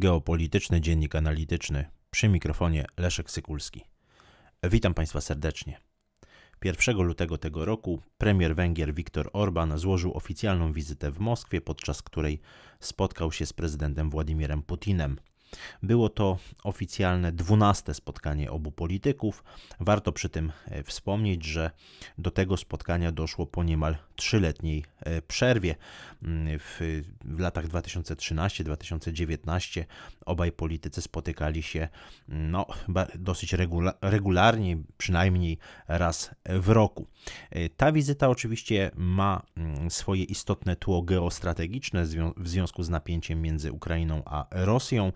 Geopolityczny Dziennik Analityczny. Przy mikrofonie Leszek Sykulski. Witam Państwa serdecznie. 1 lutego tego roku premier Węgier Viktor Orban złożył oficjalną wizytę w Moskwie, podczas której spotkał się z prezydentem Władimirem Putinem. Było to oficjalne dwunaste spotkanie obu polityków. Warto przy tym e, wspomnieć, że do tego spotkania doszło po niemal trzyletniej e, przerwie. Mm, w, w latach 2013-2019 obaj politycy spotykali się mm, no, dosyć regula regularnie, przynajmniej raz w roku. E, ta wizyta oczywiście ma mm, swoje istotne tło geostrategiczne w związku z napięciem między Ukrainą a Rosją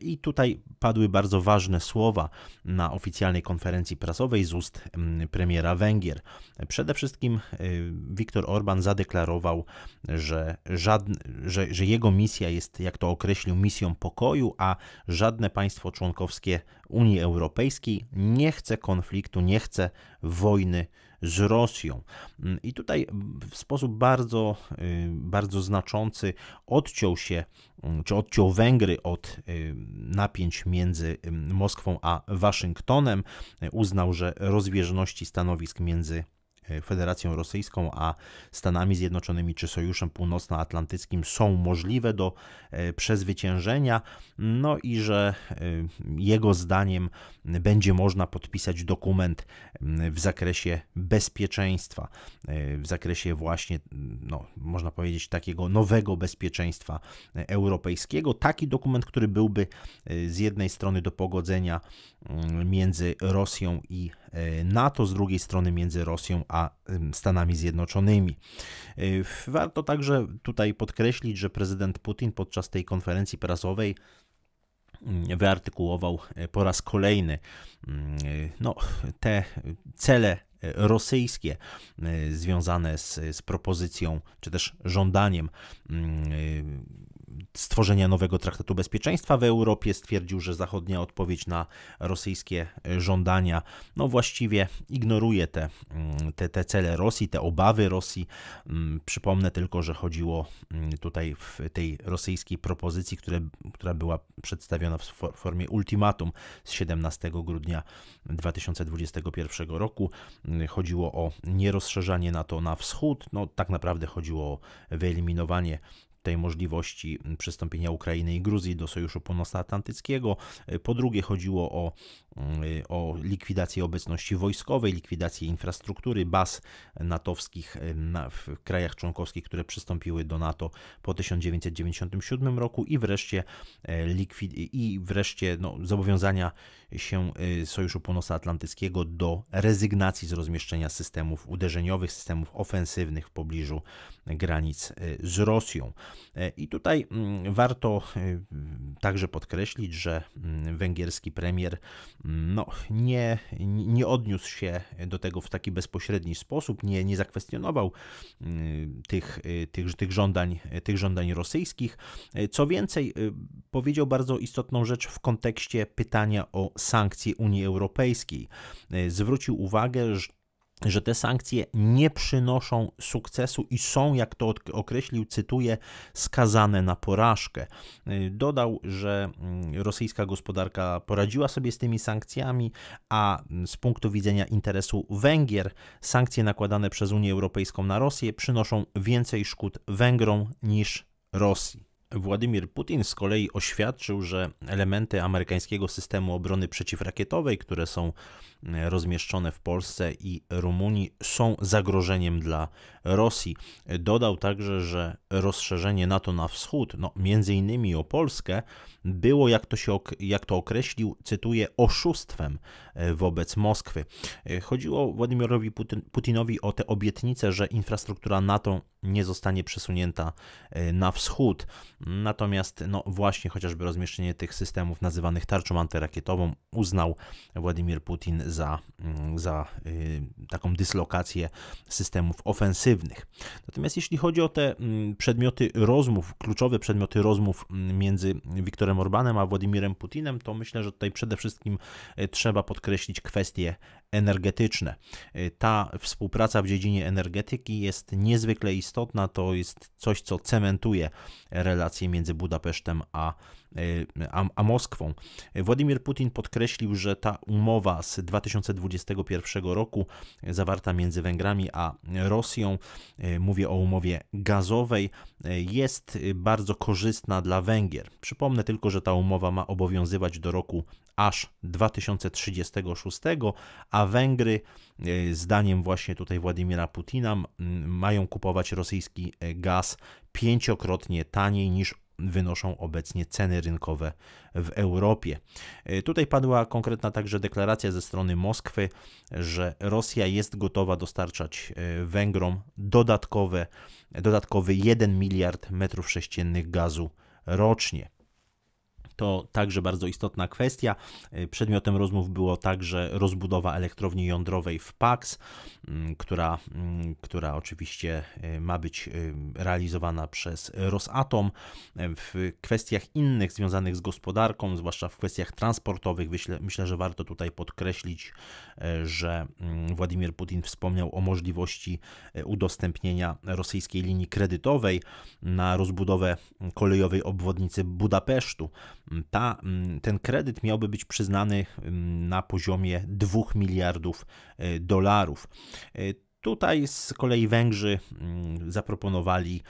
i tutaj padły bardzo ważne słowa na oficjalnej konferencji prasowej z ust premiera Węgier. Przede wszystkim e, Wiktor Viktor Orban zadeklarował, że, żadne, że, że jego misja jest, jak to określił, misją pokoju, a żadne państwo członkowskie Unii Europejskiej nie chce konfliktu, nie chce wojny z Rosją. I tutaj w sposób bardzo, y, bardzo znaczący odciął się, czy odciął Węgry od y, napięć między y, Moskwą a Waszyngtonem. Uznał, że rozbieżności stanowisk między E, Federacją Rosyjską a Stanami Zjednoczonymi czy Sojuszem Północnoatlantyckim są możliwe do e, przezwyciężenia, no i że e, jego zdaniem będzie można podpisać dokument w zakresie bezpieczeństwa, w zakresie właśnie, no, można powiedzieć, takiego nowego bezpieczeństwa europejskiego. Taki dokument, który byłby z jednej strony do pogodzenia między Rosją i E, NATO, z drugiej strony między Rosją a Stanami Zjednoczonymi. E, warto także tutaj podkreślić, że prezydent Putin podczas tej konferencji prasowej mm, wyartykułował e, po raz kolejny mm, no, te cele rosyjskie związane z, z propozycją czy też żądaniem mm, stworzenia nowego traktatu bezpieczeństwa w Europie. Stwierdził, że zachodnia odpowiedź na rosyjskie żądania no właściwie ignoruje te, mm, te, te cele Rosji, te obawy Rosji. Mm, przypomnę tylko, że chodziło mm, tutaj w tej rosyjskiej propozycji, które, która była przedstawiona w formie ultimatum z 17 grudnia 2021 roku. Chodziło o nierozszerzanie NATO na wschód. No, tak naprawdę chodziło o wyeliminowanie tej możliwości mm, przystąpienia Ukrainy i Gruzji do Sojuszu Północnoatlantyckiego. E, po drugie, chodziło o, mm, y, o likwidację obecności wojskowej, likwidację infrastruktury baz natowskich y, w krajach członkowskich, które przystąpiły do NATO po 1997 roku i wreszcie, e, likwid... i wreszcie no, zobowiązania się y, Sojuszu Północnoatlantyckiego do rezygnacji z rozmieszczenia systemów uderzeniowych, systemów ofensywnych w pobliżu granic z Rosją. E, I tutaj mm, warto e, także podkreślić, że mm, węgierski premier mm, no, nie, nie odniósł się do tego w taki bezpośredni sposób, nie, nie zakwestionował tych, e, tych, tych, żądań, tych żądań rosyjskich. Co więcej, powiedział bardzo istotną rzecz w kontekście pytania o sankcje Unii Europejskiej. Zwrócił uwagę, że że te sankcje nie przynoszą sukcesu i są, jak to określił, cytuję, skazane na porażkę. Y, dodał, że mm, rosyjska gospodarka poradziła sobie z tymi sankcjami, a mm, z punktu widzenia interesu Węgier sankcje nakładane przez Unię Europejską na Rosję przynoszą więcej szkód Węgrom niż Rosji. Władimir Putin z kolei oświadczył, że elementy amerykańskiego systemu obrony przeciwrakietowej, które są rozmieszczone w Polsce i Rumunii są zagrożeniem dla Rosji. Dodał także, że rozszerzenie NATO na wschód, no między innymi o Polskę, było, jak to, się, jak to określił, cytuję, oszustwem e, wobec Moskwy. E, chodziło Władimirowi Putin, Putinowi o te obietnice, że infrastruktura NATO nie zostanie przesunięta e, na wschód. Natomiast no właśnie chociażby rozmieszczenie tych systemów nazywanych tarczą antyrakietową uznał Władimir Putin za, mm, za y, taką dyslokację systemów ofensywnych. Natomiast jeśli chodzi o te mm, przedmioty rozmów, kluczowe przedmioty rozmów mm, między Wiktorem Orbanem a Władimirem Putinem, to myślę, że tutaj przede wszystkim y, trzeba podkreślić kwestie energetyczne. Y, ta współpraca w dziedzinie energetyki jest niezwykle istotna. To jest coś, co cementuje relacje między Budapesztem a E, a, a Moskwą. Władimir Putin podkreślił, że ta umowa z 2021 roku, zawarta między Węgrami a Rosją, e, mówię o umowie gazowej, e, jest bardzo korzystna dla Węgier. Przypomnę tylko, że ta umowa ma obowiązywać do roku aż 2036, a Węgry, zdaniem właśnie tutaj Władimira Putina, mają kupować rosyjski gaz pięciokrotnie taniej niż wynoszą obecnie ceny rynkowe w Europie. E, tutaj padła konkretna także deklaracja ze strony Moskwy, że Rosja jest gotowa dostarczać e, Węgrom dodatkowe, dodatkowy 1 miliard metrów sześciennych gazu rocznie. To także bardzo istotna kwestia. E, przedmiotem rozmów było także rozbudowa elektrowni jądrowej w Pax, mm, która, mm, która oczywiście e, ma być e, realizowana przez Rosatom. W kwestiach innych związanych z gospodarką, zwłaszcza w kwestiach transportowych, myślę, myślę że warto tutaj podkreślić, że mm, Władimir Putin wspomniał o możliwości udostępnienia rosyjskiej linii kredytowej na rozbudowę kolejowej obwodnicy Budapesztu. Mm, ta, mm, ten kredyt miałby być przyznany mm, na poziomie 2 miliardów e, dolarów. E, tutaj z kolei Węgrzy zaproponowali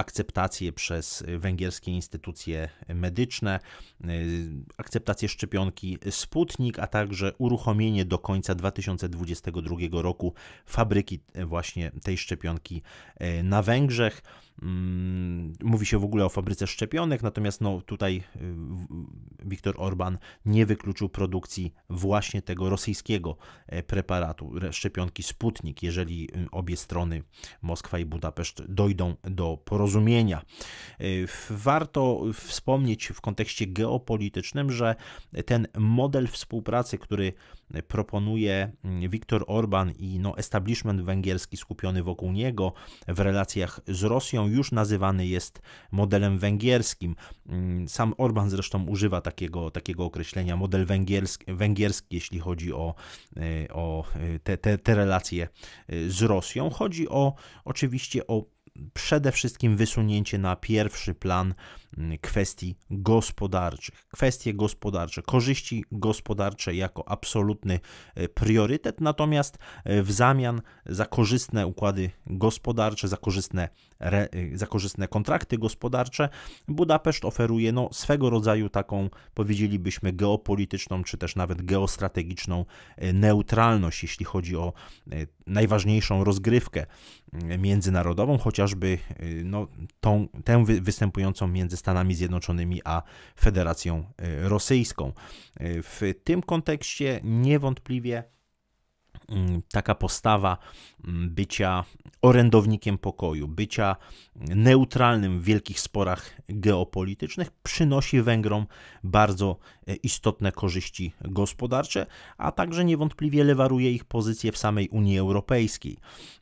akceptację przez węgierskie instytucje medyczne, y, akceptację szczepionki Sputnik, a także uruchomienie do końca 2022 roku fabryki e, właśnie tej szczepionki e, na Węgrzech. Mm, mówi się w ogóle o fabryce szczepionek, natomiast no, tutaj y, Viktor Orban nie wykluczył produkcji właśnie tego rosyjskiego e, preparatu, szczepionki Sputnik, jeżeli y, obie strony, Moskwa i Budapeszt, dojdą do porozumienia porozumienia. Y, warto wspomnieć w kontekście geopolitycznym, że ten model współpracy, który proponuje mm, Viktor Orban i no, establishment węgierski skupiony wokół niego w relacjach z Rosją, już nazywany jest modelem węgierskim. Mm, sam Orban zresztą używa takiego, takiego określenia model węgierski, węgierski jeśli chodzi o, y, o y, te, te, te relacje z Rosją. Chodzi o oczywiście o przede wszystkim wysunięcie na pierwszy plan Mm, kwestii gospodarczych. Kwestie gospodarcze, korzyści gospodarcze jako absolutny e, priorytet, natomiast e, w zamian za korzystne układy gospodarcze, za korzystne, re, e, za korzystne kontrakty gospodarcze, Budapeszt oferuje no, swego rodzaju taką, powiedzielibyśmy, geopolityczną czy też nawet geostrategiczną neutralność, jeśli chodzi o najważniejszą rozgrywkę mm, międzynarodową, chociażby no, tą, tę występującą między Stanami Stanami Zjednoczonymi a Federacją e, Rosyjską. E, w tym kontekście niewątpliwie Mm, taka postawa mm, bycia orędownikiem pokoju, bycia neutralnym w wielkich sporach geopolitycznych przynosi Węgrom bardzo e, istotne korzyści gospodarcze, a także niewątpliwie lewaruje ich pozycję w samej Unii Europejskiej.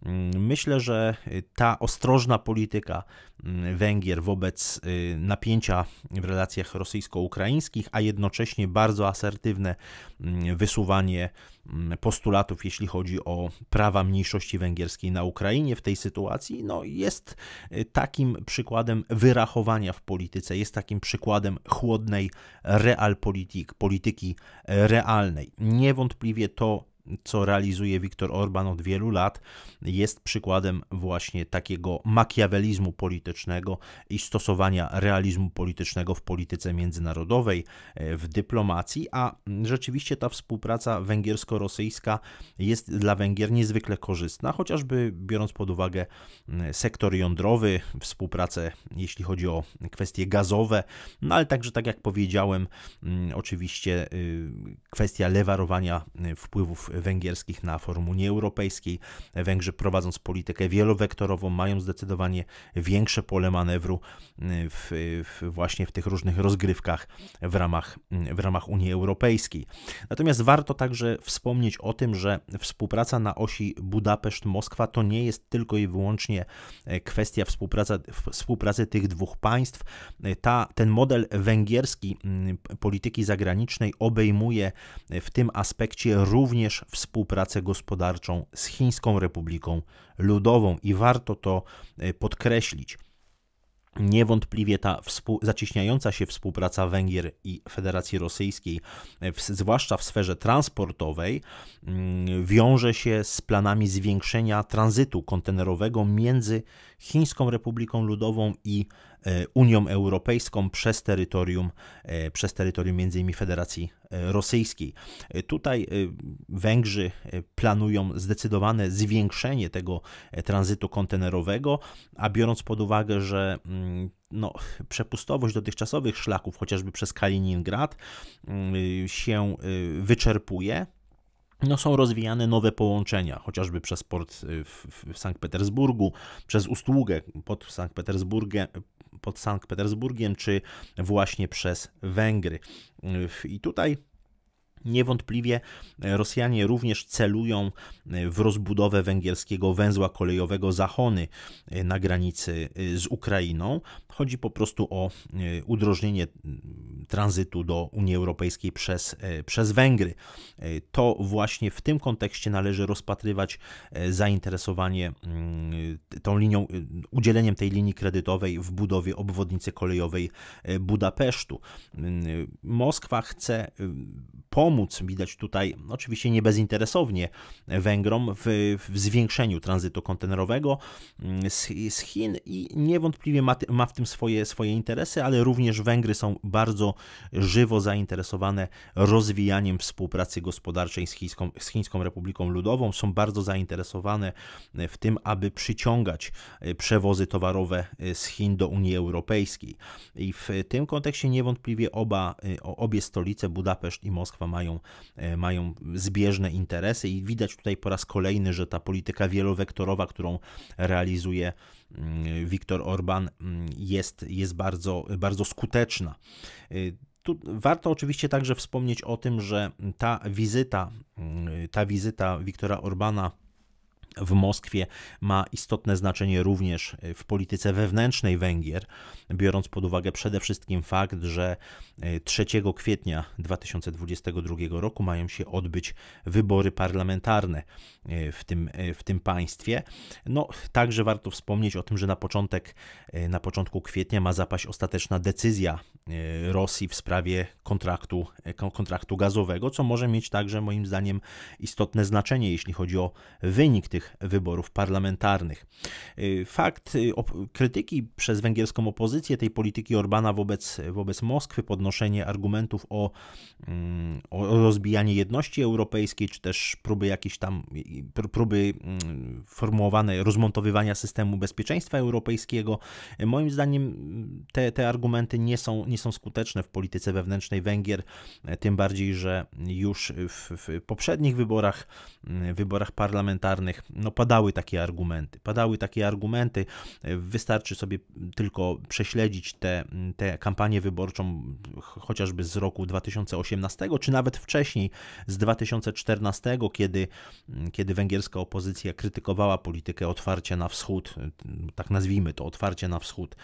Mm, myślę, że e, ta ostrożna polityka Węgier wobec e, napięcia w relacjach rosyjsko-ukraińskich, a jednocześnie bardzo asertywne wysuwanie postulatów, jeśli chodzi o prawa mniejszości węgierskiej na Ukrainie w tej sytuacji, no jest y, takim przykładem wyrachowania w polityce, jest takim przykładem chłodnej realpolitik, polityki e, realnej. Niewątpliwie to co realizuje Viktor Orban od wielu lat, jest przykładem właśnie takiego makiawelizmu politycznego i stosowania realizmu politycznego w polityce międzynarodowej, e, w dyplomacji, a rzeczywiście ta współpraca węgiersko-rosyjska jest dla Węgier niezwykle korzystna, chociażby biorąc pod uwagę sektor jądrowy, współpracę jeśli chodzi o kwestie gazowe, no ale także, tak jak powiedziałem, oczywiście y, kwestia lewarowania y, wpływów węgierskich na forum Unii Europejskiej. Węgrzy prowadząc politykę wielowektorową mają zdecydowanie większe pole manewru y, w, w właśnie w tych różnych rozgrywkach w ramach, y, w ramach Unii Europejskiej. Natomiast warto także wspomnieć o tym, że współpraca na osi Budapeszt-Moskwa to nie jest tylko i wyłącznie e, kwestia współpracy, współpracy tych dwóch państw. E, ta, ten model węgierski polityki zagranicznej obejmuje e, w tym aspekcie również współpracę gospodarczą z Chińską Republiką Ludową i warto to e, podkreślić. Niewątpliwie ta współ, zacieśniająca się współpraca Węgier i Federacji Rosyjskiej, e, w, zwłaszcza w sferze transportowej, mm, wiąże się z planami zwiększenia tranzytu kontenerowego między Chińską Republiką Ludową i e, Unią Europejską przez terytorium, e, przez terytorium między innymi Federacji e, Rosyjskiej. Tutaj Węgrzy planują zdecydowane zwiększenie tego tranzytu kontenerowego, a biorąc pod uwagę, że mm, no, przepustowość dotychczasowych szlaków, chociażby przez Kaliningrad, mm, się wyczerpuje, no, są rozwijane nowe połączenia, chociażby przez port y, w, w Sankt Petersburgu, przez usługę pod Sankt Petersburgiem, pod Sankt Petersburgiem czy właśnie przez Węgry. Y, I tutaj Niewątpliwie y, Rosjanie również celują w rozbudowę węgierskiego węzła kolejowego Zachony na granicy z Ukrainą, Chodzi po prostu o e, udrożnienie mm, tranzytu do Unii Europejskiej przez, e, przez Węgry. E, to właśnie w tym kontekście należy rozpatrywać zainteresowanie mm, tą linią, udzieleniem tej linii kredytowej w budowie obwodnicy kolejowej Budapesztu. Mm, Moskwa chce pomóc, widać tutaj, oczywiście nie bezinteresownie, Węgrom w, w zwiększeniu tranzytu kontenerowego z, z Chin i niewątpliwie ma, ma w tym swoje, swoje interesy, ale również Węgry są bardzo żywo zainteresowane rozwijaniem współpracy gospodarczej z Chińską, z Chińską Republiką Ludową. Są bardzo zainteresowane e, w tym, aby przyciągać e, przewozy towarowe e, z Chin do Unii Europejskiej. I w tym kontekście niewątpliwie oba, obie stolice, Budapeszt i Moskwa, mają, mają zbieżne interesy i widać tutaj po raz kolejny, że ta polityka wielowektorowa, którą realizuje Y, Viktor Orban y, jest, jest bardzo, bardzo skuteczna. Y, tu warto oczywiście także wspomnieć o tym, że ta wizyta, ta wizyta Wiktora Orbana w Moskwie ma istotne znaczenie również e, w polityce wewnętrznej Węgier, biorąc pod uwagę przede wszystkim fakt, że 3 e, kwietnia 2022 roku mają się odbyć wybory parlamentarne e, w tym, w tym państwie. No, także warto wspomnieć o tym, że na, początek, na początku kwietnia ma zapaść ostateczna decyzja Rosji w sprawie kontraktu, kontraktu gazowego, co może mieć także moim zdaniem istotne znaczenie, jeśli chodzi o wynik tych tych wyborów parlamentarnych. Y, fakt y, krytyki przez węgierską opozycję tej polityki Orbana wobec, wobec Moskwy, podnoszenie argumentów o, mm, o rozbijanie jedności europejskiej, czy też próby jakieś tam, próby mm, formułowane rozmontowywania systemu bezpieczeństwa europejskiego, y, moim zdaniem mm, te, te argumenty nie są, nie są skuteczne w polityce wewnętrznej Węgier, tym bardziej, że już w, w poprzednich wyborach, wyborach parlamentarnych no padały takie argumenty. Padały takie argumenty, wystarczy sobie tylko prześledzić tę te, te kampanię wyborczą chociażby z roku 2018, czy nawet wcześniej z 2014, kiedy, kiedy węgierska opozycja krytykowała politykę otwarcia na wschód, tak nazwijmy to, otwarcie na wschód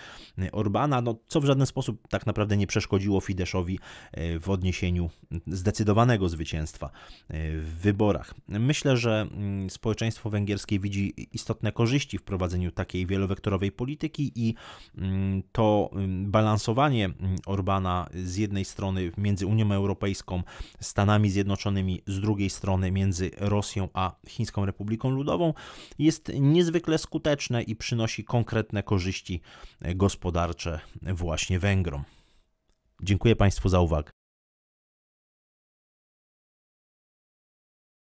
Orbana, no, co w żaden sposób tak naprawdę nie przeszkodziło Fideszowi e, w odniesieniu zdecydowanego zwycięstwa e, w wyborach. Myślę, że mm, społeczeństwo węgierskiej widzi istotne korzyści w prowadzeniu takiej wielowektorowej polityki i mm, to mm, balansowanie mm, Orbana z jednej strony między Unią Europejską, Stanami Zjednoczonymi, z drugiej strony między Rosją a Chińską Republiką Ludową jest niezwykle skuteczne i przynosi konkretne korzyści e, gospodarcze właśnie Węgrom. Dziękuję Państwu za uwagę.